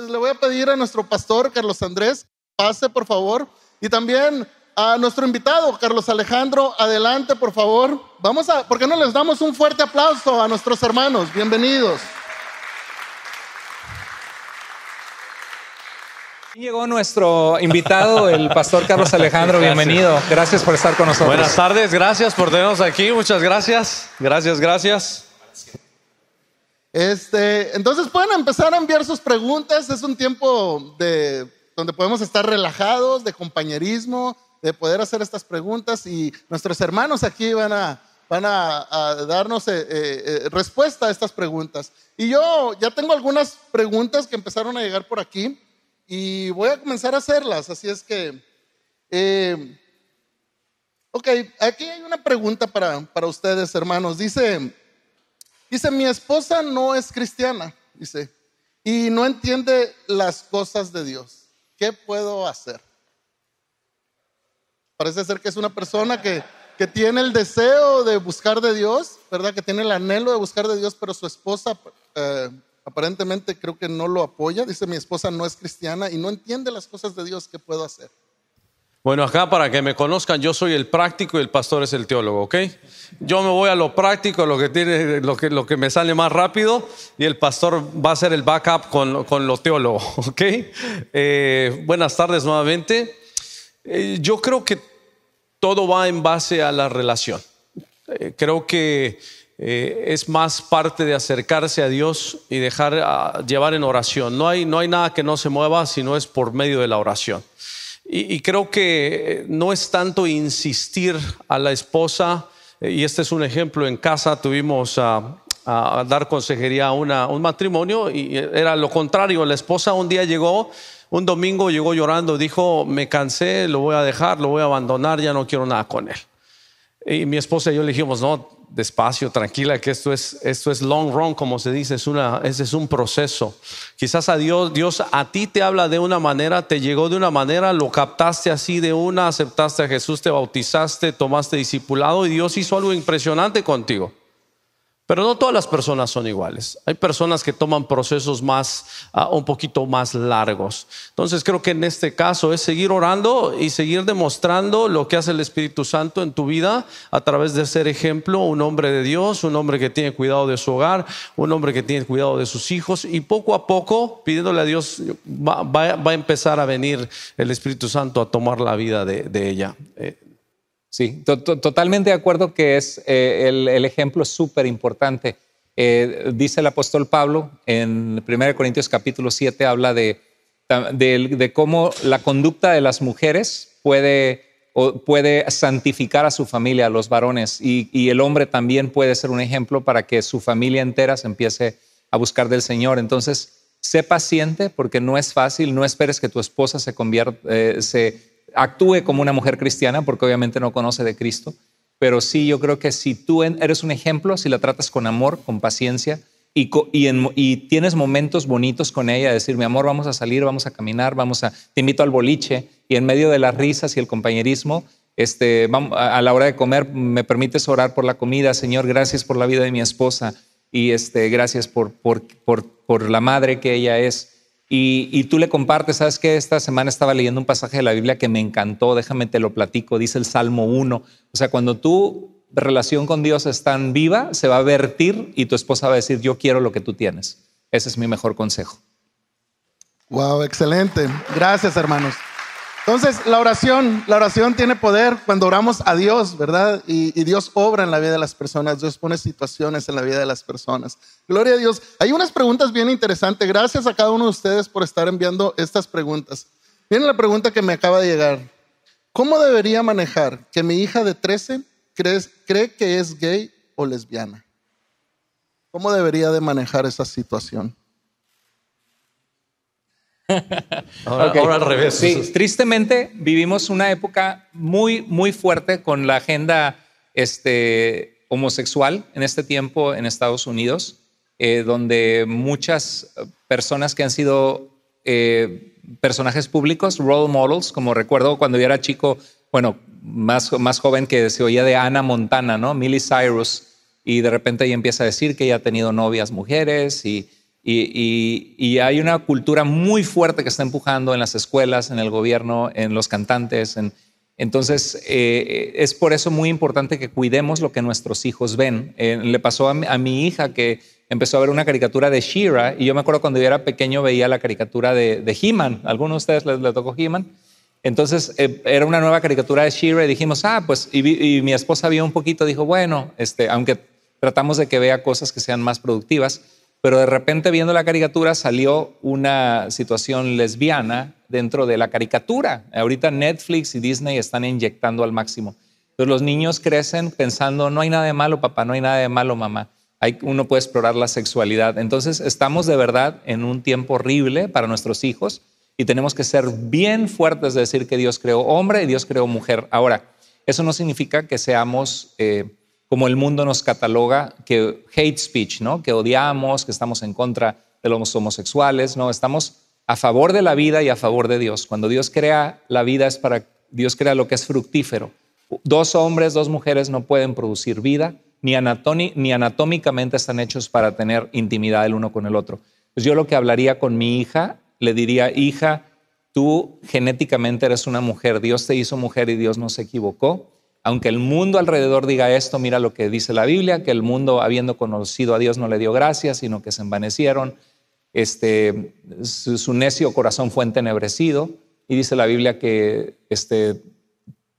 Pues, le voy a pedir a nuestro pastor, Carlos Andrés, pase por favor. Y también a nuestro invitado, Carlos Alejandro, adelante por favor. Vamos a, ¿por qué no les damos un fuerte aplauso a nuestros hermanos? Bienvenidos. Llegó nuestro invitado, el pastor Carlos Alejandro. Bienvenido. Gracias por estar con nosotros. Buenas tardes, gracias por tenernos aquí. Muchas gracias. Gracias, gracias. Este, entonces pueden empezar a enviar sus preguntas. Es un tiempo de, donde podemos estar relajados, de compañerismo, de poder hacer estas preguntas y nuestros hermanos aquí van a, van a, darnos eh, eh, eh, respuesta a estas preguntas. Y yo ya tengo algunas preguntas que empezaron a llegar por aquí y voy a comenzar a hacerlas. Así es que, ok, aquí hay una pregunta para, para ustedes, hermanos. Dice... Dice, mi esposa no es cristiana, dice, y no entiende las cosas de Dios. ¿Qué puedo hacer? Parece ser que es una persona que, que tiene el deseo de buscar de Dios, ¿verdad? Que tiene el anhelo de buscar de Dios, pero su esposa eh, aparentemente creo que no lo apoya. Dice, mi esposa no es cristiana y no entiende las cosas de Dios. ¿Qué puedo hacer? Bueno, acá para que me conozcan, yo soy el práctico y el pastor es el teólogo, ¿ok? Yo me voy a lo práctico, lo que, tiene, lo que, lo que me sale más rápido, y el pastor va a ser el backup con, con lo teólogo, ¿ok? Eh, buenas tardes nuevamente. Eh, yo creo que todo va en base a la relación. Eh, creo que es más parte de acercarse a Dios y dejar ah, llevar en oración. No hay, no hay nada que no se mueva si no es por medio de la oración. Y, creo que eh, no es tanto insistir a la esposa, eh, y este es un ejemplo, en casa tuvimos a, dar consejería una, a un matrimonio y eh, era lo contrario, la esposa un día llegó un domingo llegó llorando, dijo, me cansé, lo voy a dejar, lo voy a abandonar, ya no quiero nada con él. Y mi esposa y yo le dijimos, no, despacio, tranquila, que esto es, esto es long run, como se dice, es, una, ese es un proceso. Quizás a Dios, Dios a ti te habla de una manera, te llegó de una manera, lo captaste así de una, aceptaste a Jesús, te bautizaste, tomaste discipulado y Dios hizo algo impresionante contigo. Pero no todas las personas son iguales. Hay personas que toman procesos más, ah, un poquito más largos. Entonces creo que en este caso es seguir orando y seguir demostrando lo que hace el Espíritu Santo en tu vida a través de ser ejemplo, un hombre de Dios, un hombre que tiene cuidado de su hogar, un hombre que tiene cuidado de sus hijos y poco a poco, pidiéndole a Dios, va, a empezar a venir el Espíritu Santo a tomar la vida de, ella. Eh, Sí, totalmente de acuerdo que es eh, el, el, ejemplo súper importante. Eh, dice el apóstol Pablo en 1 Corintios capítulo 7, habla de, de, cómo la conducta de las mujeres puede, puede santificar a su familia, a los varones, y, el hombre también puede ser un ejemplo para que su familia entera se empiece a buscar del Señor. Entonces, sé paciente porque no es fácil, no esperes que tu esposa se convierta, eh, se actúe como una mujer cristiana, porque obviamente no conoce de Cristo, pero sí yo creo que si tú eres un ejemplo, si la tratas con amor, con paciencia y, tienes momentos bonitos con ella, decir, mi amor, vamos a salir, vamos a caminar, vamos a, te invito al boliche y en medio de las risas y el compañerismo, este, a la hora de comer, me permites orar por la comida, Señor, gracias por la vida de mi esposa y este, gracias por, por, por la madre que ella es y, tú le compartes, ¿sabes que Esta semana estaba leyendo un pasaje de la Biblia que me encantó, déjame te lo platico, dice el Salmo 1. O sea, cuando tu relación con Dios es tan viva, se va a vertir y tu esposa va a decir, yo quiero lo que tú tienes. Ese es mi mejor consejo. Wow, excelente. Gracias, hermanos. Entonces, la oración, la oración tiene poder cuando oramos a Dios, ¿verdad? Y, Dios obra en la vida de las personas, Dios pone situaciones en la vida de las personas. Gloria a Dios. Hay unas preguntas bien interesantes. Gracias a cada uno de ustedes por estar enviando estas preguntas. Viene la pregunta que me acaba de llegar. ¿Cómo debería manejar que mi hija de 13 cree, cree que es gay o lesbiana? ¿Cómo debería de manejar esa situación? ahora, al revés. Sí, tristemente vivimos una época muy, muy fuerte con la agenda este, homosexual en este tiempo en Estados Unidos, eh, donde muchas personas que han sido eh, personajes públicos, role models, como recuerdo cuando yo era chico, bueno, más, más joven que se oía de Ana Montana, ¿no? Millie Cyrus, y de repente ella empieza a decir que ella ha tenido novias mujeres y y, hay una cultura muy fuerte que está empujando en las escuelas, en el gobierno, en los cantantes. entonces, eh, es por eso muy importante que cuidemos lo que nuestros hijos ven. Eh, le pasó a mi, hija que empezó a ver una caricatura de Shira y yo me acuerdo cuando yo era pequeño veía la caricatura de, de He-Man. ¿Alguno de ustedes le, tocó he Entonces eh, era una nueva caricatura de Shira y dijimos, ah, pues, y, mi esposa vio un poquito, dijo, bueno, este, aunque tratamos de que vea cosas que sean más productivas, pero de repente viendo la caricatura salió una situación lesbiana dentro de la caricatura. Ahorita Netflix y Disney están inyectando al máximo. Entonces los niños crecen pensando, no hay nada de malo papá, no hay nada de malo mamá. Hay, uno puede explorar la sexualidad. Entonces estamos de verdad en un tiempo horrible para nuestros hijos y tenemos que ser bien fuertes de decir que Dios creó hombre y Dios creó mujer. Ahora, eso no significa que seamos... Eh, como el mundo nos cataloga, que hate speech, ¿no? que odiamos, que estamos en contra de los homosexuales, no, estamos a favor de la vida y a favor de Dios. Cuando Dios crea la vida es para, Dios crea lo que es fructífero. Dos hombres, dos mujeres no pueden producir vida, ni, ni anatómicamente están hechos para tener intimidad el uno con el otro. Pues yo lo que hablaría con mi hija, le diría, hija, tú genéticamente eres una mujer, Dios te hizo mujer y Dios no se equivocó aunque el mundo alrededor diga esto, mira lo que dice la Biblia, que el mundo habiendo conocido a Dios no le dio gracias, sino que se envanecieron, este, su, necio corazón fue entenebrecido, y dice la Biblia que, este,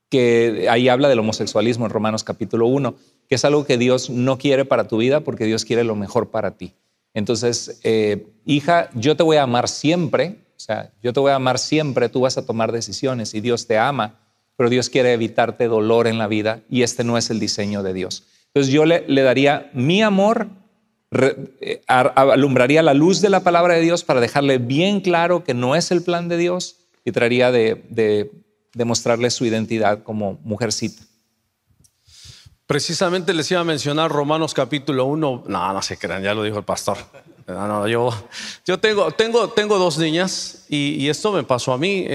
que ahí habla del homosexualismo en Romanos capítulo 1, que es algo que Dios no quiere para tu vida porque Dios quiere lo mejor para ti. Entonces, eh, hija, yo te voy a amar siempre, o sea, yo te voy a amar siempre, tú vas a tomar decisiones y Dios te ama pero Dios quiere evitarte dolor en la vida y este no es el diseño de Dios. Entonces yo le, daría mi amor, eh, alumbraría la luz de la palabra de Dios para dejarle bien claro que no es el plan de Dios y traería de, mostrarle su identidad como mujercita. Precisamente les iba a mencionar Romanos capítulo 1. No, no se crean, ya lo dijo el pastor. No, no, yo, yo tengo, tengo, tengo dos niñas y, esto me pasó a mí eh,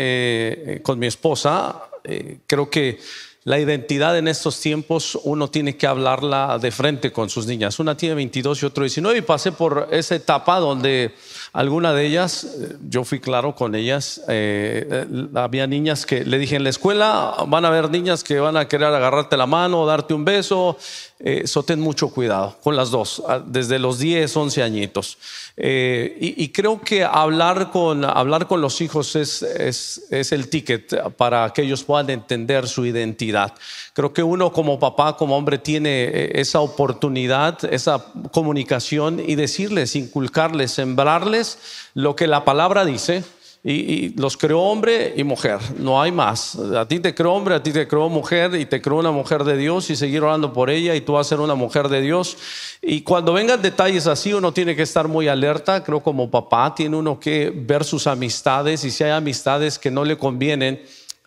eh, con mi esposa. Eh, creo que la identidad en estos tiempos uno tiene que hablarla de frente con sus niñas. Una tiene 22 y otro 19 y pasé por esa etapa donde alguna de ellas, eh, yo fui claro con ellas, eh, había niñas que le dije en la escuela, van a haber niñas que van a querer agarrarte la mano, darte un beso, eh, ten mucho cuidado con las dos, ah, desde los 10, 11 añitos. Eh, y, creo que hablar con, hablar con los hijos es, es, el ticket para que ellos puedan entender su identidad. Creo que uno como papá, como hombre, tiene eh, esa oportunidad, esa comunicación y decirles, inculcarles, sembrarles lo que la palabra dice y, los creó hombre y mujer, no hay más. A ti te creó hombre, a ti te creó mujer y te creó una mujer de Dios y seguir orando por ella y tú vas a ser una mujer de Dios. Y cuando vengan detalles así uno tiene que estar muy alerta, creo como papá tiene uno que ver sus amistades y si hay amistades que no le convienen,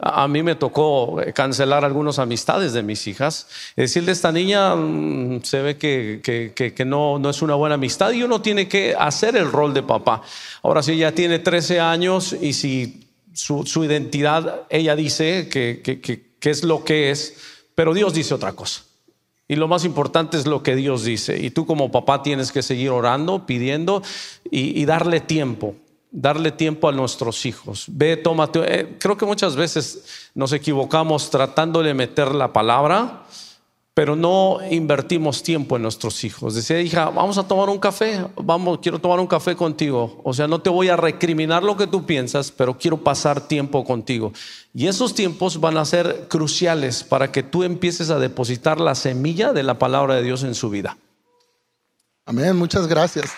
a mí me tocó eh, cancelar algunas amistades de mis hijas. Decirle, esta niña mm, se ve que, no, es una buena amistad y uno tiene que hacer el rol de papá. Ahora, si ella tiene 13 años y si su, identidad, ella dice que, es lo que es, pero Dios dice otra cosa. Y lo más importante es lo que Dios dice. Y tú como papá tienes que seguir orando, pidiendo y darle tiempo darle tiempo a nuestros hijos. Ve, tómate. Eh, creo que muchas veces nos equivocamos Tratándole de meter la palabra, pero no invertimos tiempo en nuestros hijos. Decía, hija, vamos a tomar un café, vamos, quiero tomar un café contigo. O sea, no te voy a recriminar lo que tú piensas, pero quiero pasar tiempo contigo. Y esos tiempos van a ser cruciales para que tú empieces a depositar la semilla de la palabra de Dios en su vida. Amén, muchas gracias.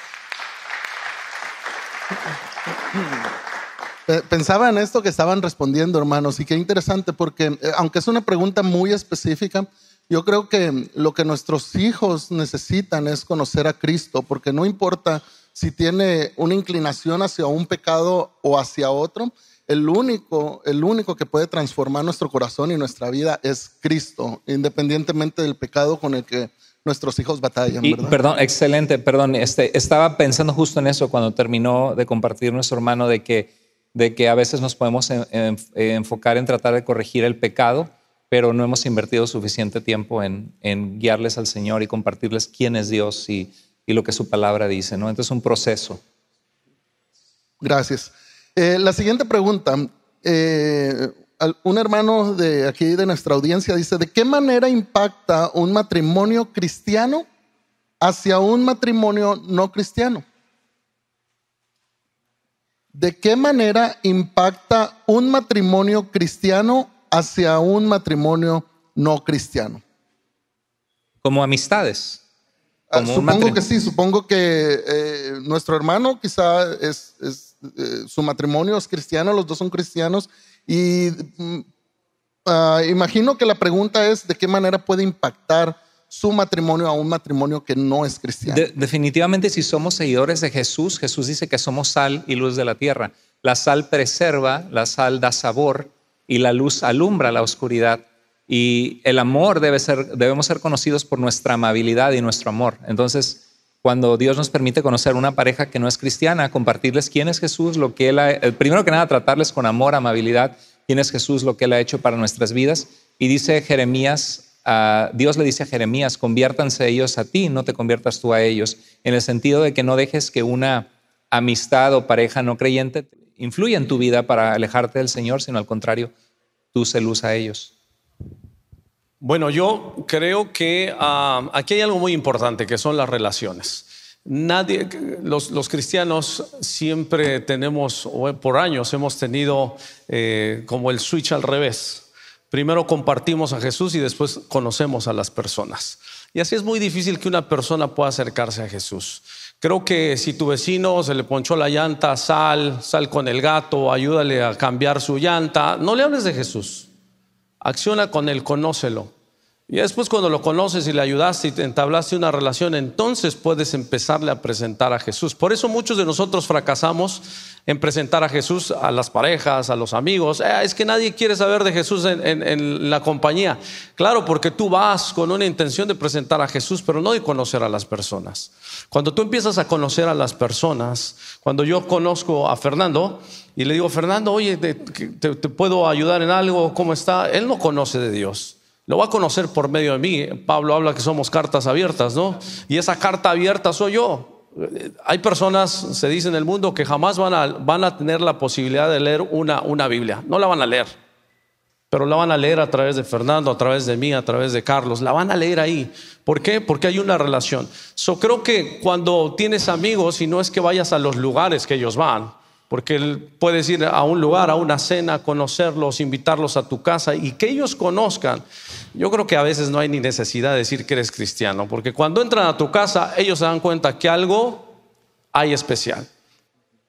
Eh, pensaba en esto que estaban respondiendo, hermanos, y qué interesante, porque eh, aunque es una pregunta muy específica, yo creo que lo que nuestros hijos necesitan es conocer a Cristo, porque no importa si tiene una inclinación hacia un pecado o hacia otro, el único, el único que puede transformar nuestro corazón y nuestra vida es Cristo, independientemente del pecado con el que nuestros hijos batallan, Perdón, excelente, perdón. Este, estaba pensando justo en eso cuando terminó de compartir nuestro hermano de que, de que a veces nos podemos enfocar en tratar de corregir el pecado, pero no hemos invertido suficiente tiempo en, guiarles al Señor y compartirles quién es Dios y, lo que su palabra dice, ¿no? Entonces es un proceso. Gracias. Eh, la siguiente pregunta, eh, un hermano de aquí de nuestra audiencia dice, ¿de qué manera impacta un matrimonio cristiano hacia un matrimonio no cristiano? ¿De qué manera impacta un matrimonio cristiano hacia un matrimonio no cristiano? Como amistades. Ah, supongo que sí, supongo que eh, nuestro hermano quizá es, eh, su matrimonio es cristiano, los dos son cristianos y mm, ah, imagino que la pregunta es de qué manera puede impactar su matrimonio a un matrimonio que no es cristiano. definitivamente si somos seguidores de Jesús, Jesús dice que somos sal y luz de la tierra. La sal preserva, la sal da sabor y la luz alumbra la oscuridad. Y el amor debe ser, debemos ser conocidos por nuestra amabilidad y nuestro amor. Entonces, cuando Dios nos permite conocer una pareja que no es cristiana, compartirles quién es Jesús, lo que Él eh, primero que nada, tratarles con amor, amabilidad, quién es Jesús, lo que Él ha hecho para nuestras vidas. Y dice Jeremías, ah, Dios le dice a Jeremías, conviértanse ellos a ti, no te conviertas tú a ellos, en el sentido de que no dejes que una amistad o pareja no creyente influya en tu vida para alejarte del Señor, sino al contrario, tú se luz a ellos. Bueno, yo creo que ah, aquí hay algo muy importante que son las relaciones. Nadie, los, cristianos siempre tenemos, o por años hemos tenido eh, como el switch al revés. Primero compartimos a Jesús y después conocemos a las personas. Y así es muy difícil que una persona pueda acercarse a Jesús. Creo que si tu vecino se le ponchó la llanta, sal, sal con el gato, ayúdale a cambiar su llanta. No le hables de Jesús acciona con el conócelo. Y después cuando lo conoces y le ayudaste y te entablaste una relación, entonces puedes empezarle a presentar a Jesús. Por eso muchos de nosotros fracasamos en presentar a Jesús a las parejas, a los amigos. Eh, es que nadie quiere saber de Jesús en, la compañía. Claro, porque tú vas con una intención de presentar a Jesús, pero no de conocer a las personas. Cuando tú empiezas a conocer a las personas, cuando yo conozco a Fernando y le digo, Fernando, oye, te, te puedo ayudar en algo, ¿cómo está? Él no conoce de Dios. Lo va a conocer por medio de mí. Pablo habla que somos cartas abiertas, ¿no? Y esa carta abierta soy yo. Hay personas, se dice en el mundo, que jamás van a, van a tener la posibilidad de leer una, Biblia. No la van a leer, pero la van a leer a través de Fernando, a través de mí, a través de Carlos. La van a leer ahí. ¿Por qué? Porque hay una relación. Yo so, creo que cuando tienes amigos, y no es que vayas a los lugares que ellos van, porque él puedes ir a un lugar, a una cena, conocerlos, invitarlos a tu casa y que ellos conozcan. Yo creo que a veces no hay ni necesidad de decir que eres cristiano, porque cuando entran a tu casa, ellos se dan cuenta que algo hay especial.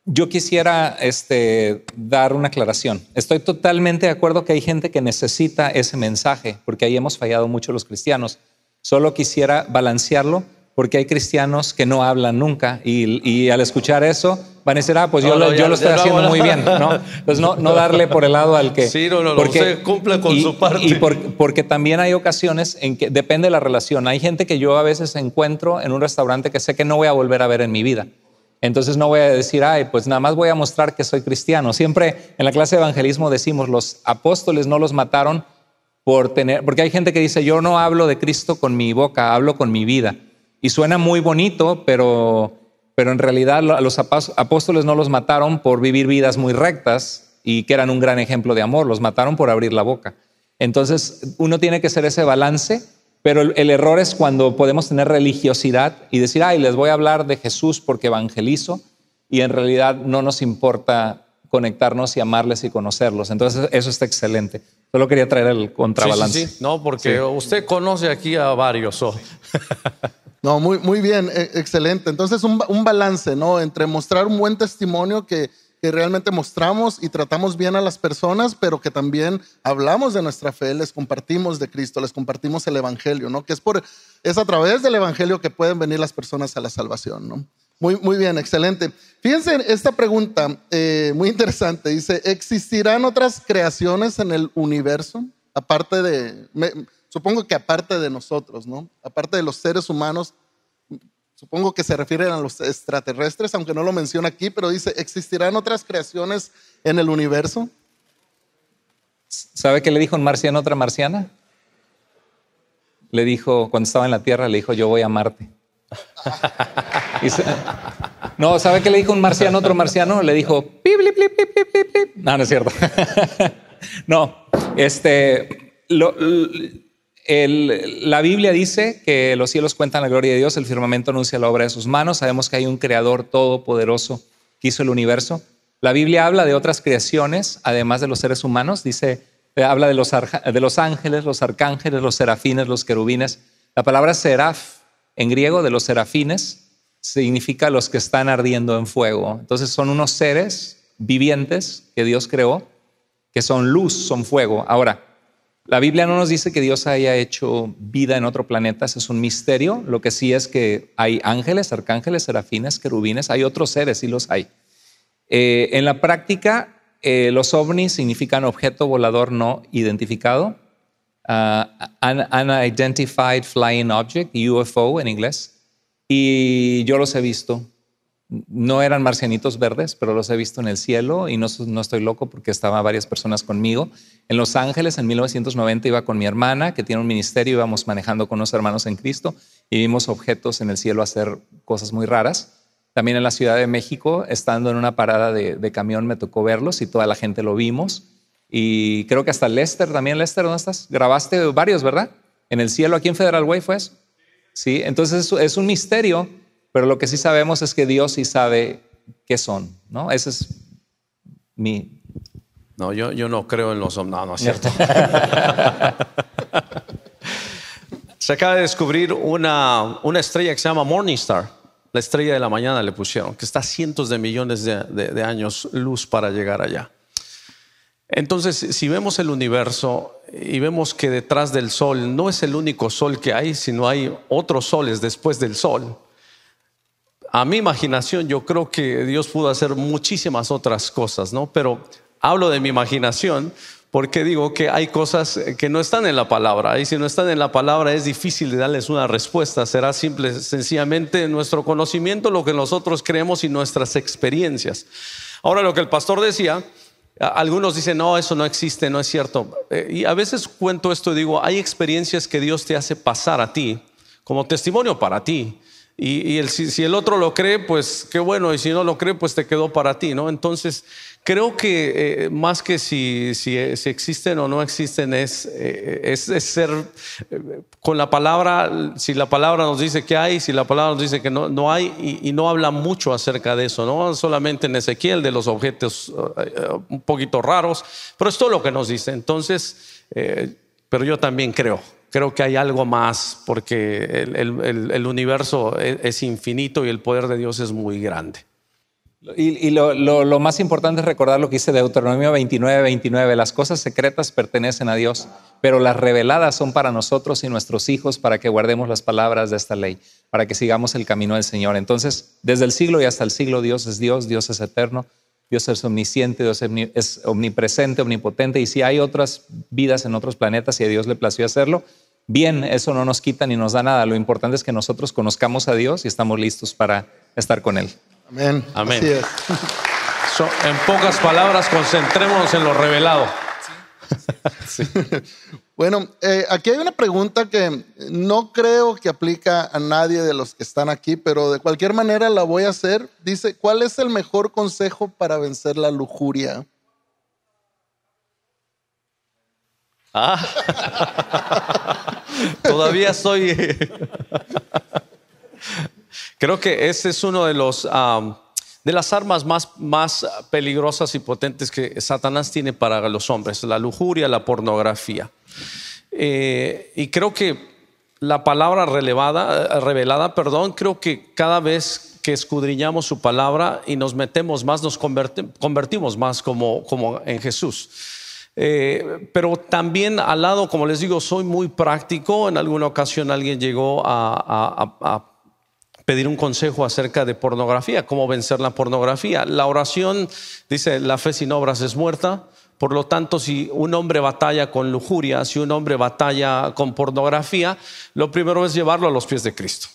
Yo quisiera este, dar una aclaración. Estoy totalmente de acuerdo que hay gente que necesita ese mensaje, porque ahí hemos fallado mucho los cristianos. Solo quisiera balancearlo porque hay cristianos que no hablan nunca y, al escuchar eso van a decir, ah, pues yo, lo, estoy haciendo muy bien, ¿no? Pues no, no, darle por el lado al que... Sí, no, porque, cumple con su parte. Y porque también hay ocasiones en que depende la relación. Hay gente que yo a veces encuentro en un restaurante que sé que no voy a volver a ver en mi vida. Entonces no voy a decir, ay, pues nada más voy a mostrar que soy cristiano. Siempre en la clase de evangelismo decimos, los apóstoles no los mataron por tener, porque hay gente que dice, yo no hablo de Cristo con mi boca, hablo con mi vida. Y suena muy bonito, pero, pero en realidad a los apóstoles no los mataron por vivir vidas muy rectas y que eran un gran ejemplo de amor, los mataron por abrir la boca. Entonces uno tiene que hacer ese balance, pero el, error es cuando podemos tener religiosidad y decir, ay, les voy a hablar de Jesús porque evangelizo y en realidad no nos importa conectarnos y amarles y conocerlos. Entonces, eso está excelente. Solo quería traer el contrabalance. Sí, No, porque usted conoce aquí a varios. No, muy, muy bien, e, excelente. Entonces, un, un balance, ¿no? Entre mostrar un buen testimonio que, realmente mostramos y tratamos bien a las personas, pero que también hablamos de nuestra fe, les compartimos de Cristo, les compartimos el Evangelio, ¿no? Que es, por, es a través del Evangelio que pueden venir las personas a la salvación, ¿no? Muy, muy bien, excelente. Fíjense esta pregunta, eh, muy interesante. Dice, ¿existirán otras creaciones en el universo? Aparte de... Supongo que aparte de nosotros, ¿no? Aparte de los seres humanos, supongo que se refieren a los extraterrestres, aunque no lo menciona aquí, pero dice, ¿existirán otras creaciones en el universo? ¿Sabe qué le dijo un marciano a otra marciana? Le dijo, cuando estaba en la Tierra, le dijo, yo voy a Marte. no, ¿sabe qué le dijo un marciano a otro marciano? Le dijo, pip, No, no es cierto. no, este, lo, la Biblia dice que los cielos cuentan la gloria de Dios, el firmamento anuncia la obra de sus manos, sabemos que hay un creador todopoderoso que hizo el universo. La Biblia habla de otras creaciones, además de los seres humanos, dice, eh, habla de los, de los ángeles, los arcángeles, los serafines, los querubines. La palabra seraf en griego de los serafines significa los que están ardiendo en fuego. Entonces son unos seres vivientes que Dios creó, que son luz, son fuego. Ahora, la Biblia no nos dice que Dios haya hecho vida en otro planeta, eso es un misterio. Lo que sí es que hay ángeles, arcángeles, serafines, querubines, hay otros seres, sí los hay. Eh, en la práctica, eh, los ovnis significan objeto volador no identificado, ah, unidentified flying object, UFO en inglés, y yo los he visto no eran marcianitos verdes, pero los he visto en el cielo y no, estoy loco porque estaban varias personas conmigo. En Los Ángeles, en 1990, iba con mi hermana, que tiene un ministerio, íbamos manejando con unos hermanos en Cristo y vimos objetos en el cielo hacer cosas muy raras. También en la Ciudad de México, estando en una parada de, camión, me tocó verlos y toda la gente lo vimos. Y creo que hasta Lester también. Lester, ¿dónde estás? Grabaste varios, ¿verdad? En el cielo, aquí en Federal Way fue eso. Sí, entonces es un misterio pero lo que sí sabemos es que Dios sí sabe qué son, ¿no? Ese es mi... No, yo, yo no creo en los... No, no es cierto. se acaba de descubrir una, una estrella que se llama Morningstar, la estrella de la mañana le pusieron, que está cientos de millones de años luz para llegar allá. Entonces, si vemos el universo y vemos que detrás del Sol no es el único Sol que hay, sino hay otros soles después del Sol, a mi imaginación, yo creo que Dios pudo hacer muchísimas otras cosas, ¿no? Pero hablo de mi imaginación porque digo que hay cosas que no están en la palabra y si no están en la palabra es difícil de darles una respuesta, será simple, sencillamente nuestro conocimiento, lo que nosotros creemos y nuestras experiencias. Ahora lo que el pastor decía, algunos dicen, no, eso no existe, no es cierto. Eh, y a veces cuento esto y digo, hay experiencias que Dios te hace pasar a ti como testimonio para ti y, el, si, el otro lo cree, pues qué bueno, y si no lo cree, pues te quedó para ti, ¿no? Entonces, creo que eh, más que si, si, existen o no existen, es, eh, es, ser eh, con la palabra, si la palabra nos dice que hay, si la palabra nos dice que no, no hay, y, no habla mucho acerca de eso, ¿no? Solamente en Ezequiel de los objetos un poquito raros, pero es lo que nos dice. Entonces, pero yo también creo creo que hay algo más, porque el, universo e, es, infinito y el poder de Dios es muy grande. Y, lo, más importante es recordar lo que dice Deuteronomio 29, 29. Las cosas secretas pertenecen a Dios, pero las reveladas son para nosotros y nuestros hijos para que guardemos las palabras de esta ley, para que sigamos el camino del Señor. Entonces, desde el siglo y hasta el siglo, Dios es Dios, Dios es eterno, Dios es omnisciente, Dios es omnipresente, omnipotente. Y si hay otras vidas en otros planetas y a Dios le plació hacerlo, bien, eso no nos quita ni nos da nada. Lo importante es que nosotros conozcamos a Dios y estamos listos para estar con Él. Amén. Amén. Así es. en pocas palabras, concentrémonos en lo revelado. bueno, eh, aquí hay una pregunta que no creo que aplica a nadie de los que están aquí, pero de cualquier manera la voy a hacer. Dice, ¿cuál es el mejor consejo para vencer la lujuria? Ah. todavía soy... Eh, creo que ese es uno de los... de las armas más, más peligrosas y potentes que Satanás tiene para los hombres, la lujuria, la pornografía. Eh, y creo que la palabra relevada, revelada, perdón, creo que cada vez que escudriñamos su palabra y nos metemos más, nos convertimos más como, como en Jesús. Eh, pero también al lado, como les digo, soy muy práctico. En alguna ocasión alguien llegó a, pedir un consejo acerca de pornografía, cómo vencer la pornografía. La oración dice, la fe sin obras es muerta. Por lo tanto, si un hombre batalla con lujuria, si un hombre batalla con pornografía, lo primero es llevarlo a los pies de Cristo.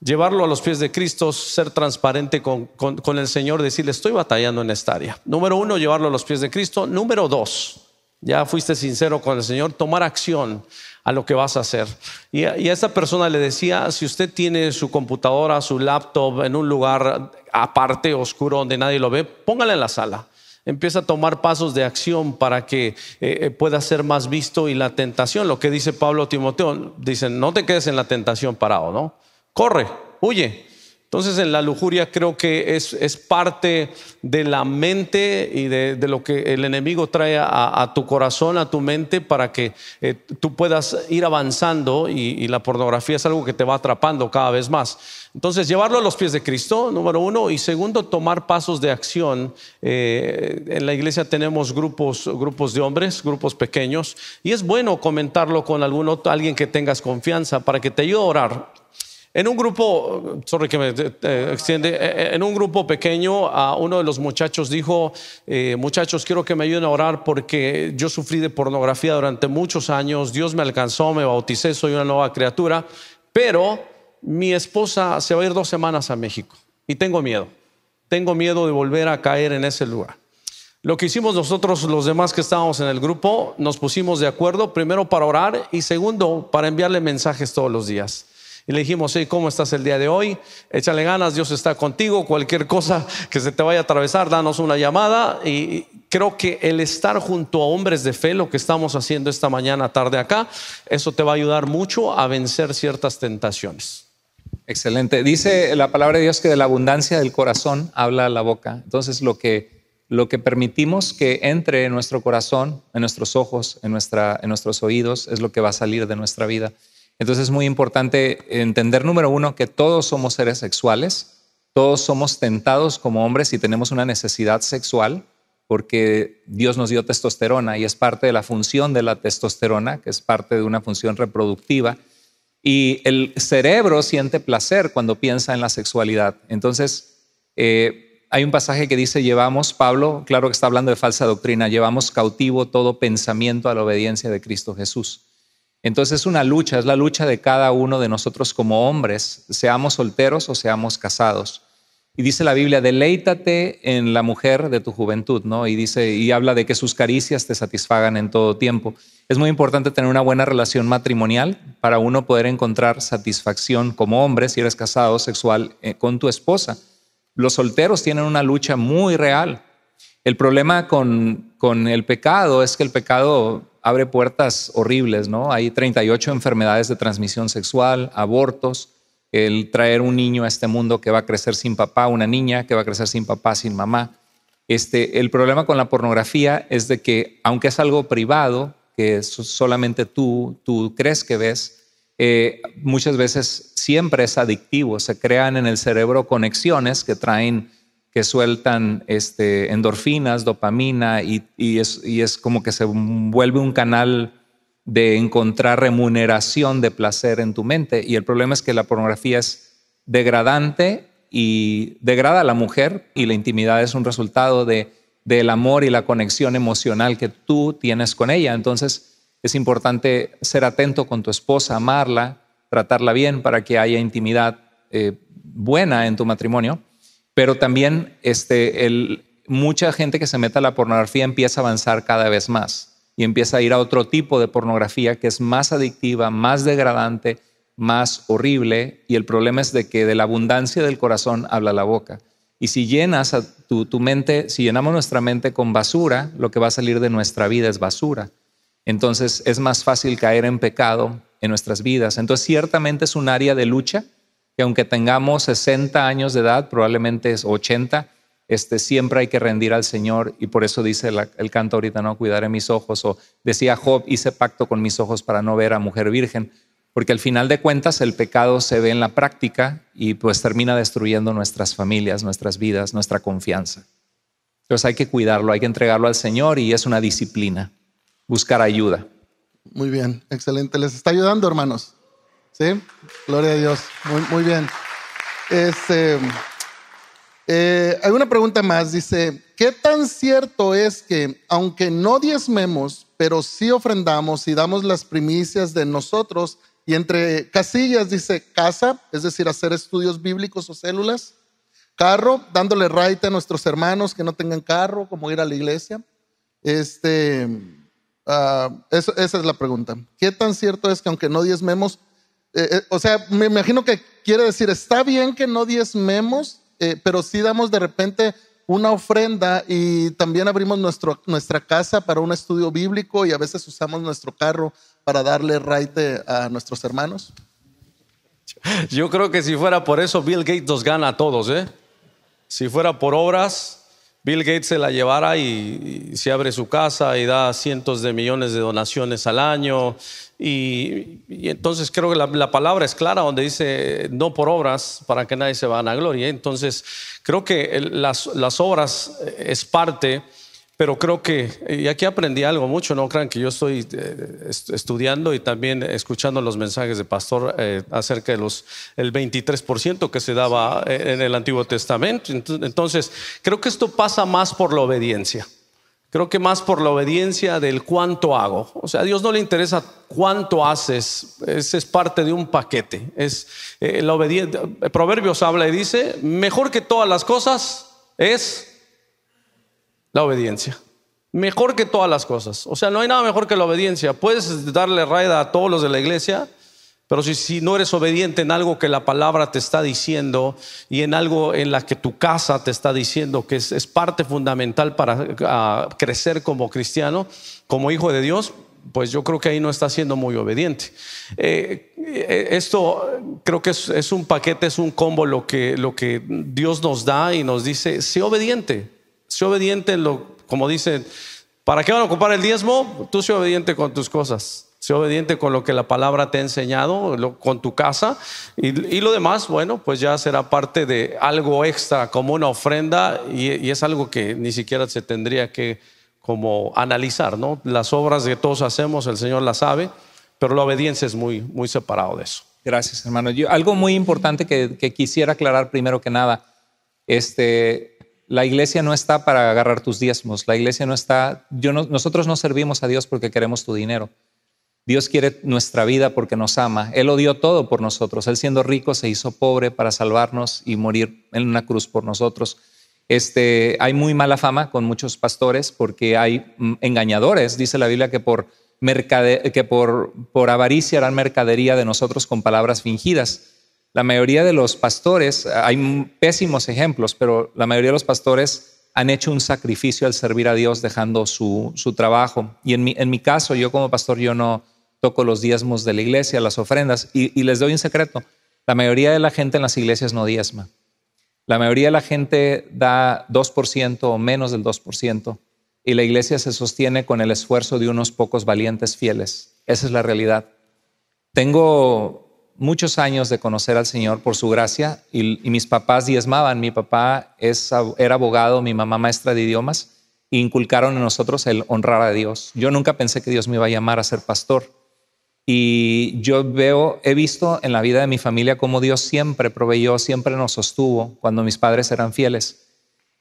Llevarlo a los pies de Cristo, ser transparente con el Señor, decirle, estoy batallando en esta área. Número uno, llevarlo a los pies de Cristo. Número dos, ya fuiste sincero con el Señor, tomar acción a lo que vas a hacer. Y a, y esta persona le decía, si usted tiene su computadora, su laptop en un lugar aparte, oscuro, donde nadie lo ve, póngala en la sala. Empieza a tomar pasos de acción para que eh, eh, pueda ser más visto y la tentación, lo que dice Pablo Timoteo, dicen, no te quedes en la tentación parado, ¿no? Corre, huye, entonces, en la lujuria creo que es, es parte de la mente y de, lo que el enemigo trae a, tu corazón, a tu mente, para que eh, tú puedas ir avanzando y, la pornografía es algo que te va atrapando cada vez más. Entonces, llevarlo a los pies de Cristo, número uno, y segundo, tomar pasos de acción. Eh, en la iglesia tenemos grupos, grupos de hombres, grupos pequeños, y es bueno comentarlo con algún alguien que tengas confianza para que te ayude a orar en un grupo, sorry que me eh, eh, extiende, eh, en un grupo pequeño, a uno de los muchachos dijo, muchachos, quiero que me ayuden a orar porque yo sufrí de pornografía durante muchos años, Dios me alcanzó, me bauticé, soy una nueva criatura, pero mi esposa se va a ir dos semanas a México y tengo miedo, tengo miedo de volver a caer en ese lugar. Lo que hicimos nosotros, los demás que estábamos en el grupo, nos pusimos de acuerdo, primero para orar y segundo, para enviarle mensajes todos los días. Y le dijimos, hey, ¿cómo estás el día de hoy? Échale ganas, Dios está contigo. Cualquier cosa que se te vaya a atravesar, danos una llamada. Y creo que el estar junto a hombres de fe, lo que estamos haciendo esta mañana, tarde acá, eso te va a ayudar mucho a vencer ciertas tentaciones. Excelente. Dice la palabra de Dios que de la abundancia del corazón habla la boca. Entonces, lo que lo que permitimos que entre en nuestro corazón, en nuestros ojos, en, nuestra, en nuestros oídos, es lo que va a salir de nuestra vida. Entonces es muy importante entender, número uno, que todos somos seres sexuales, todos somos tentados como hombres y tenemos una necesidad sexual porque Dios nos dio testosterona y es parte de la función de la testosterona, que es parte de una función reproductiva. Y el cerebro siente placer cuando piensa en la sexualidad. Entonces, eh, hay un pasaje que dice, llevamos, Pablo, claro que está hablando de falsa doctrina, llevamos cautivo todo pensamiento a la obediencia de Cristo Jesús. Entonces es una lucha, es la lucha de cada uno de nosotros como hombres, seamos solteros o seamos casados. Y dice la Biblia, deleítate en la mujer de tu juventud, ¿no? Y dice y habla de que sus caricias te satisfagan en todo tiempo. Es muy importante tener una buena relación matrimonial para uno poder encontrar satisfacción como hombre si eres casado sexual eh, con tu esposa. Los solteros tienen una lucha muy real. El problema con, con el pecado es que el pecado abre puertas horribles, ¿no? Hay 38 enfermedades de transmisión sexual, abortos, el traer un niño a este mundo que va a crecer sin papá, una niña que va a crecer sin papá, sin mamá. Este, el problema con la pornografía es de que, aunque es algo privado, que solamente tú, tú crees que ves, eh, muchas veces siempre es adictivo. Se crean en el cerebro conexiones que traen que sueltan este, endorfinas, dopamina, y, es, como que se vuelve un canal de encontrar remuneración de placer en tu mente. Y el problema es que la pornografía es degradante y degrada a la mujer y la intimidad es un resultado de, del amor y la conexión emocional que tú tienes con ella. Entonces es importante ser atento con tu esposa, amarla, tratarla bien para que haya intimidad eh, buena en tu matrimonio. Pero también este, mucha gente que se mete a la pornografía empieza a avanzar cada vez más y empieza a ir a otro tipo de pornografía que es más adictiva, más degradante, más horrible. Y el problema es de que de la abundancia del corazón habla la boca. Y si llenas tu, mente, si llenamos nuestra mente con basura, lo que va a salir de nuestra vida es basura. Entonces es más fácil caer en pecado en nuestras vidas. Entonces ciertamente es un área de lucha que aunque tengamos 60 años de edad, probablemente es 80, este, siempre hay que rendir al Señor y por eso dice el canto ahorita, no cuidaré mis ojos, o decía Job, hice pacto con mis ojos para no ver a mujer virgen, porque al final de cuentas el pecado se ve en la práctica y pues termina destruyendo nuestras familias, nuestras vidas, nuestra confianza. Entonces hay que cuidarlo, hay que entregarlo al Señor y es una disciplina, buscar ayuda. Muy bien, excelente. ¿Les está ayudando, hermanos? ¿Sí? Gloria a Dios. Muy, bien. Este, eh, hay una pregunta más. Dice, ¿qué tan cierto es que aunque no diezmemos, pero sí ofrendamos y damos las primicias de nosotros, y entre casillas dice casa, es decir, hacer estudios bíblicos o células, carro, dándole raite a nuestros hermanos que no tengan carro, como ir a la iglesia? Este, ah, esa es la pregunta. ¿Qué tan cierto es que aunque no diezmemos, eh, eh, o sea, me imagino que quiere decir, está bien que no diezmemos, eh, pero sí damos de repente una ofrenda y también abrimos nuestro, nuestra casa para un estudio bíblico y a veces usamos nuestro carro para darle raite a nuestros hermanos. Yo creo que si fuera por eso, Bill Gates nos gana a todos, ¿eh? Si fuera por obras, Bill Gates se la llevara y, y, se abre su casa y da cientos de millones de donaciones al año y, entonces creo que la, palabra es clara donde dice no por obras para que nadie se van a gloria. Entonces creo que las, obras eh, es parte, pero creo que, y aquí aprendí algo mucho, no crean que yo estoy eh, estudiando y también escuchando los mensajes de pastor eh, acerca de los, el 23% que se daba en el Antiguo Testamento. Entonces creo que esto pasa más por la obediencia. Creo que más por la obediencia del cuánto hago. O sea, a Dios no le interesa cuánto haces. Ese es parte de un paquete. Es eh, la obediencia. Eh, Proverbios habla y dice, mejor que todas las cosas es la obediencia. Mejor que todas las cosas. O sea, no hay nada mejor que la obediencia. Puedes darle raida a todos los de la iglesia, pero si, no eres obediente en algo que la palabra te está diciendo y en algo en la que tu casa te está diciendo que es, parte fundamental para ah, crecer como cristiano, como hijo de Dios, pues yo creo que ahí no estás siendo muy obediente. Eh, eh, esto creo que es, un paquete, es un combo lo que, lo que Dios nos da y nos dice, sé obediente, sé obediente en lo, como dicen, ¿para qué van a ocupar el diezmo? Tú sé obediente con tus cosas. Sé obediente con lo que la palabra te ha enseñado, con tu casa. Y, lo demás, bueno, pues ya será parte de algo extra, como una ofrenda, y, es algo que ni siquiera se tendría que como analizar, ¿no? Las obras que todos hacemos, el Señor las sabe, pero la obediencia es muy, muy separado de eso. Gracias, hermano. Yo, algo muy importante que, quisiera aclarar primero que nada, este, la iglesia no está para agarrar tus diezmos, la iglesia no está, yo no, nosotros no servimos a Dios porque queremos tu dinero. Dios quiere nuestra vida porque nos ama. Él lo dio todo por nosotros. Él siendo rico se hizo pobre para salvarnos y morir en una cruz por nosotros. Este, hay muy mala fama con muchos pastores porque hay mm, engañadores. Dice la Biblia que por, avaricia harán mercadería de nosotros con palabras fingidas. La mayoría de los pastores, hay pésimos ejemplos, pero la mayoría de los pastores han hecho un sacrificio al servir a Dios dejando su, trabajo. Y en mi caso, yo como pastor, yo no, toco los diezmos de la iglesia, las ofrendas, y, les doy un secreto. La mayoría de la gente en las iglesias no diezma. La mayoría de la gente da 2% o menos del 2%, y la iglesia se sostiene con el esfuerzo de unos pocos valientes fieles. Esa es la realidad. Tengo muchos años de conocer al Señor por su gracia y, mis papás diezmaban. Mi papá es, era abogado, mi mamá maestra de idiomas e inculcaron en nosotros el honrar a Dios. Yo nunca pensé que Dios me iba a llamar a ser pastor. Y yo veo, he visto en la vida de mi familia cómo Dios siempre proveyó, siempre nos sostuvo cuando mis padres eran fieles.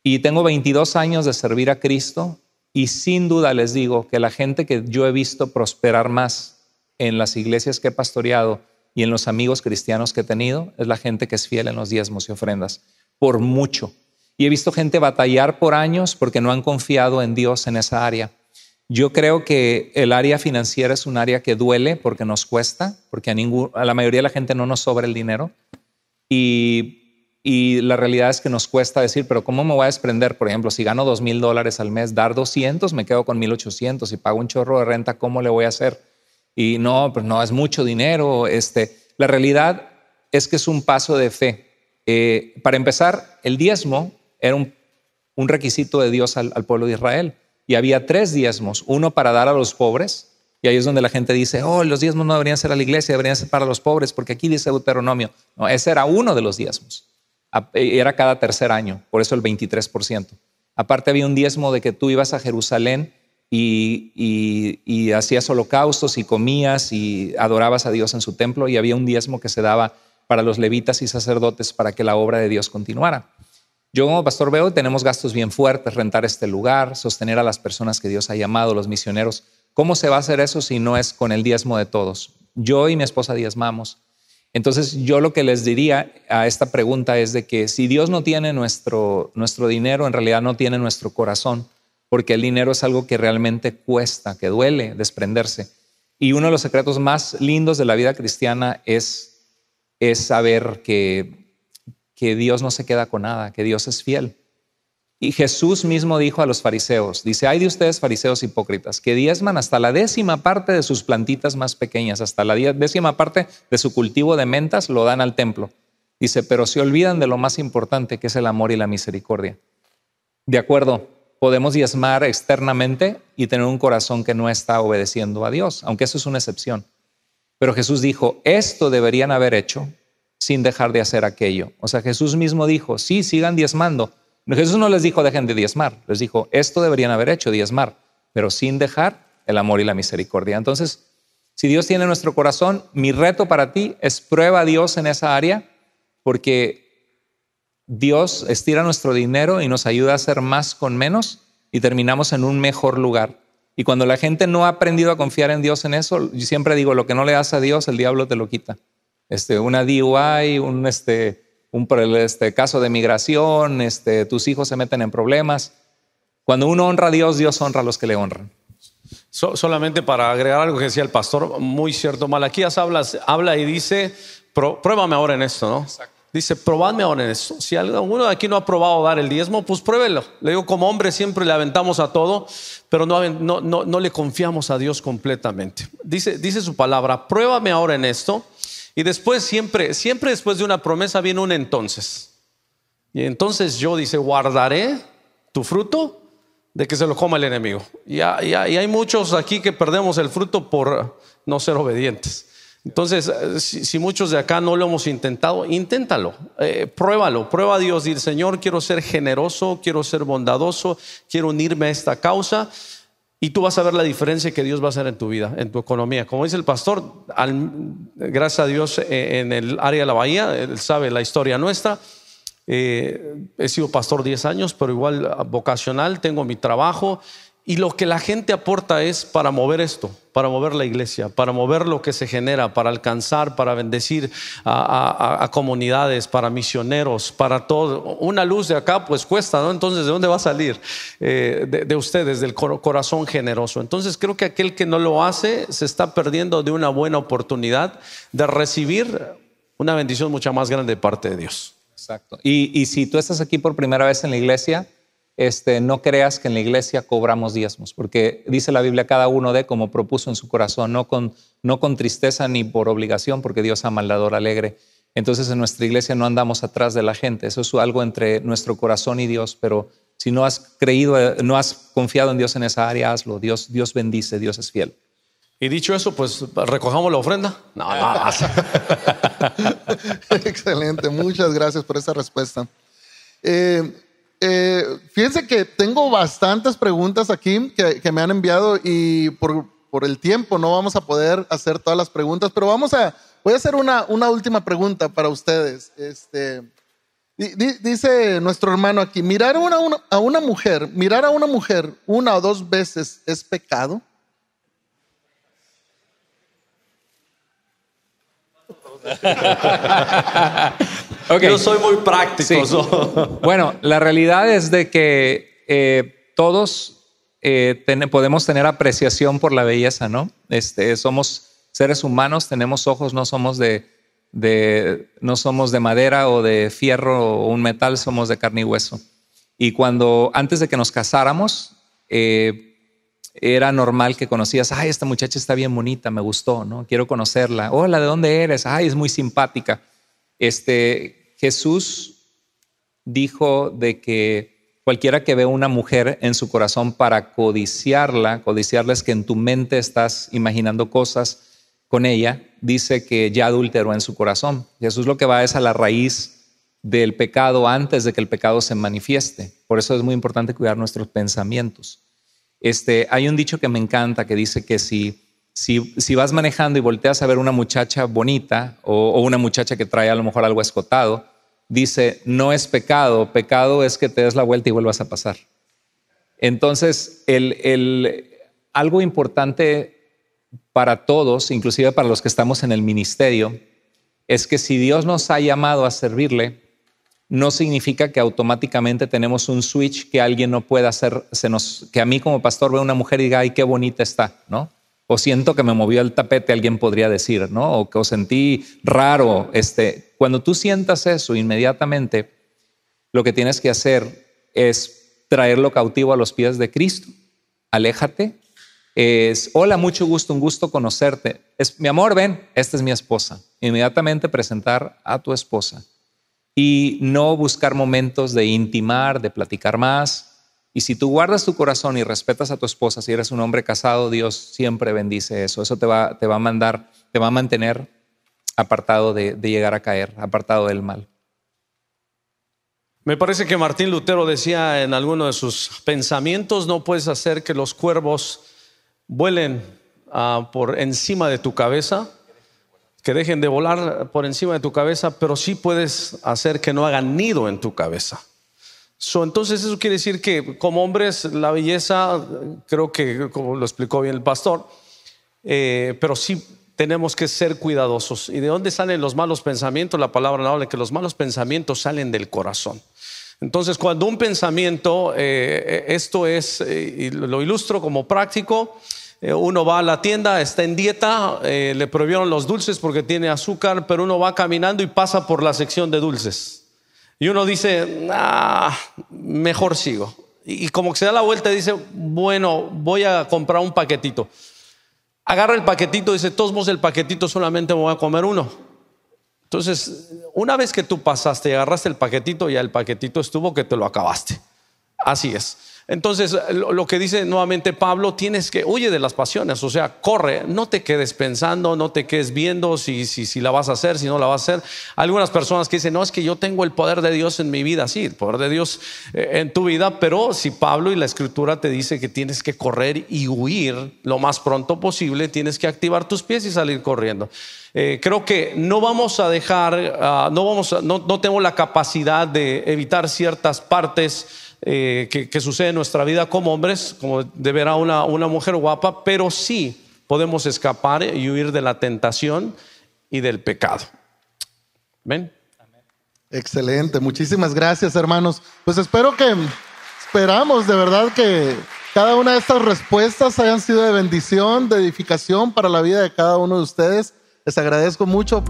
Y tengo 22 años de servir a Cristo y sin duda les digo que la gente que yo he visto prosperar más en las iglesias que he pastoreado y en los amigos cristianos que he tenido es la gente que es fiel en los diezmos y ofrendas, por mucho. Y he visto gente batallar por años porque no han confiado en Dios en esa área. Yo creo que el área financiera es un área que duele porque nos cuesta, porque a, la mayoría de la gente no nos sobra el dinero. Y, la realidad es que nos cuesta decir, pero ¿cómo me voy a desprender? Por ejemplo, si gano dos mil dólares al mes, dar 200, me quedo con 1.800 y pago un chorro de renta, ¿cómo le voy a hacer? Y no, pues no, es mucho dinero. Este, la realidad es que es un paso de fe. Eh, para empezar, el diezmo era un, requisito de Dios al pueblo de Israel y había tres diezmos, uno para dar a los pobres, y ahí es donde la gente dice, oh, los diezmos no deberían ser a la iglesia, deberían ser para los pobres, porque aquí dice Deuteronomio. No, ese era uno de los diezmos. Eh, era cada tercer año, por eso el 23%. Aparte había un diezmo de que tú ibas a Jerusalén y, y hacías holocaustos y comías y adorabas a Dios en su templo, y había un diezmo que se daba para los levitas y sacerdotes para que la obra de Dios continuara. Yo como pastor veo, tenemos gastos bien fuertes, rentar este lugar, sostener a las personas que Dios ha llamado, los misioneros. ¿Cómo se va a hacer eso si no es con el diezmo de todos? Yo y mi esposa diezmamos. Entonces yo lo que les diría a esta pregunta es de que si Dios no tiene nuestro, nuestro dinero, en realidad no tiene nuestro corazón, porque el dinero es algo que realmente cuesta, que duele desprenderse. Y uno de los secretos más lindos de la vida cristiana es, es saber que que Dios no se queda con nada, que Dios es fiel. Y Jesús mismo dijo a los fariseos, dice, hay de ustedes fariseos hipócritas, que diezman hasta la décima parte de sus plantitas más pequeñas, hasta la décima parte de su cultivo de mentas lo dan al templo. Dice, pero se olvidan de lo más importante, que es el amor y la misericordia. De acuerdo, podemos diezmar externamente y tener un corazón que no está obedeciendo a Dios, aunque eso es una excepción. Pero Jesús dijo, esto deberían haber hecho sin dejar de hacer aquello. O sea, Jesús mismo dijo, sí, sigan diezmando. Jesús no les dijo, dejen de diezmar, les dijo, esto deberían haber hecho, diezmar, pero sin dejar el amor y la misericordia. Entonces, si Dios tiene nuestro corazón, mi reto para ti es prueba a Dios en esa área, porque Dios estira nuestro dinero y nos ayuda a hacer más con menos y terminamos en un mejor lugar. Y cuando la gente no ha aprendido a confiar en Dios en eso, yo siempre digo, lo que no le das a Dios, el diablo te lo quita este, una DUI, un, este, un este, caso de migración, este, tus hijos se meten en problemas. Cuando uno honra a Dios, Dios honra a los que le honran. solamente para agregar algo que decía el pastor, muy cierto, Malaquías habla, habla y dice, pruébame ahora en esto, ¿no? Dice, probadme ahora en esto. Si alguno de aquí no ha probado dar el diezmo, pues pruébelo. Le digo, como hombre siempre le aventamos a todo, pero no, no, no, no le confiamos a Dios completamente. Dice, dice su palabra, pruébame ahora en esto y después siempre, siempre después de una promesa viene un entonces. Y entonces yo dice, guardaré tu fruto de que se lo coma el enemigo. Y, hay muchos aquí que perdemos el fruto por no ser obedientes. Entonces, eh, si, muchos de acá no lo hemos intentado, inténtalo, eh, pruébalo, prueba a Dios, y el Señor, quiero ser generoso, quiero ser bondadoso, quiero unirme a esta causa y tú vas a ver la diferencia que Dios va a hacer en tu vida, en tu economía. Como dice el pastor, gracias a Dios eh, en el área de la bahía, él sabe la historia nuestra. Eh, he sido pastor 10 años, pero igual vocacional, tengo mi trabajo, y lo que la gente aporta es para mover esto, para mover la iglesia, para mover lo que se genera, para alcanzar, para bendecir a, comunidades, para misioneros, para todo. Una luz de acá pues cuesta, ¿no? Entonces, ¿de dónde va a salir? Eh, de, ustedes, del corazón generoso. Entonces, creo que aquel que no lo hace se está perdiendo de una buena oportunidad de recibir una bendición mucha más grande de parte de Dios. Exacto. y si tú estás aquí por primera vez en la iglesia, este, no creas que en la iglesia cobramos diezmos, porque dice la Biblia, cada uno de como propuso en su corazón, no con, tristeza ni por obligación, porque Dios ama al alegre. Entonces en nuestra iglesia no andamos atrás de la gente, eso es algo entre nuestro corazón y Dios, pero si no has creído, no has confiado en Dios en esa área, hazlo. Dios, Dios bendice, Dios es fiel. Y dicho eso, pues recojamos la ofrenda. No, no, Excelente, muchas gracias por esa respuesta. Eh, eh, fíjense que tengo bastantes preguntas aquí que, me han enviado y por, el tiempo no vamos a poder hacer todas las preguntas, pero vamos a, voy a hacer una, última pregunta para ustedes. Este, dice nuestro hermano aquí, mirar una, a una mujer, mirar a una mujer una o dos veces es pecado. Yo soy muy práctico. Bueno, la realidad es de que eh, todos eh, podemos tener apreciación por la belleza, ¿no? Este, somos seres humanos, tenemos ojos, no somos de, no somos de madera o de fierro o un metal, somos de carne y hueso. Y cuando, antes de que nos casáramos, eh, era normal que conocías, ay, esta muchacha está bien bonita, me gustó, ¿no? Quiero conocerla. Hola, ¿de dónde eres? Ay, es muy simpática. Este, Jesús dijo de que cualquiera que ve una mujer en su corazón para codiciarla, codiciarla es que en tu mente estás imaginando cosas con ella, dice que ya adulteró en su corazón. Jesús lo que va es a la raíz del pecado antes de que el pecado se manifieste. Por eso es muy importante cuidar nuestros pensamientos. Este, hay un dicho que me encanta que dice que si si, vas manejando y volteas a ver una muchacha bonita o, una muchacha que trae a lo mejor algo escotado, dice, no es pecado, pecado es que te des la vuelta y vuelvas a pasar. Entonces, algo importante para todos, inclusive para los que estamos en el ministerio, es que si Dios nos ha llamado a servirle, no significa que automáticamente tenemos un switch que alguien no pueda hacer, que a mí como pastor veo una mujer y diga, ay, qué bonita está, ¿no? o siento que me movió el tapete, alguien podría decir, ¿no? O que os sentí raro. Este, cuando tú sientas eso inmediatamente, lo que tienes que hacer es traerlo cautivo a los pies de Cristo. Aléjate. Es, hola, mucho gusto, un gusto conocerte. Es, mi amor, ven, esta es mi esposa. Inmediatamente presentar a tu esposa. Y no buscar momentos de intimar, de platicar más, y si tú guardas tu corazón y respetas a tu esposa, si eres un hombre casado, Dios siempre bendice eso. Eso te va, te va a mandar, te va a mantener apartado de, llegar a caer, apartado del mal. Me parece que Martín Lutero decía en alguno de sus pensamientos, no puedes hacer que los cuervos vuelen ah, por encima de tu cabeza, que dejen de volar por encima de tu cabeza, pero sí puedes hacer que no hagan nido en tu cabeza entonces eso quiere decir que como hombres la belleza, creo que como lo explicó bien el pastor, eh, pero sí tenemos que ser cuidadosos. ¿Y de dónde salen los malos pensamientos? La palabra habla que los malos pensamientos salen del corazón. Entonces, cuando un pensamiento, eh, esto es, eh, lo ilustro como práctico, uno va a la tienda, está en dieta, le prohibieron los dulces porque tiene azúcar, pero uno va caminando y pasa por la sección de dulces. Y uno dice, mejor sigo. Y, como que se da la vuelta y dice, bueno, voy a comprar un paquetito. Agarra el paquetito y dice, todos el paquetito solamente me voy a comer uno. Entonces, una vez que tú pasaste y agarraste el paquetito, ya el paquetito estuvo que te lo acabaste. Así es. Entonces, lo que dice nuevamente Pablo, tienes que huye de las pasiones, o sea, corre, no te quedes pensando, no te quedes viendo si, si, la vas a hacer, si no la vas a hacer. Algunas personas que dicen, no, es que yo tengo el poder de Dios en mi vida, sí, el poder de Dios eh, en tu vida, pero si Pablo y la escritura te dice que tienes que correr y huir lo más pronto posible, tienes que activar tus pies y salir corriendo. Eh, creo que no vamos a dejar, ah, no, vamos no tengo la capacidad de evitar ciertas partes eh, que, sucede en nuestra vida como hombres, como deberá una, una mujer guapa, pero sí podemos escapar y huir de la tentación y del pecado. ¿Ven? Excelente, muchísimas gracias hermanos. Pues espero que, esperamos de verdad que cada una de estas respuestas hayan sido de bendición, de edificación para la vida de cada uno de ustedes. Les agradezco mucho.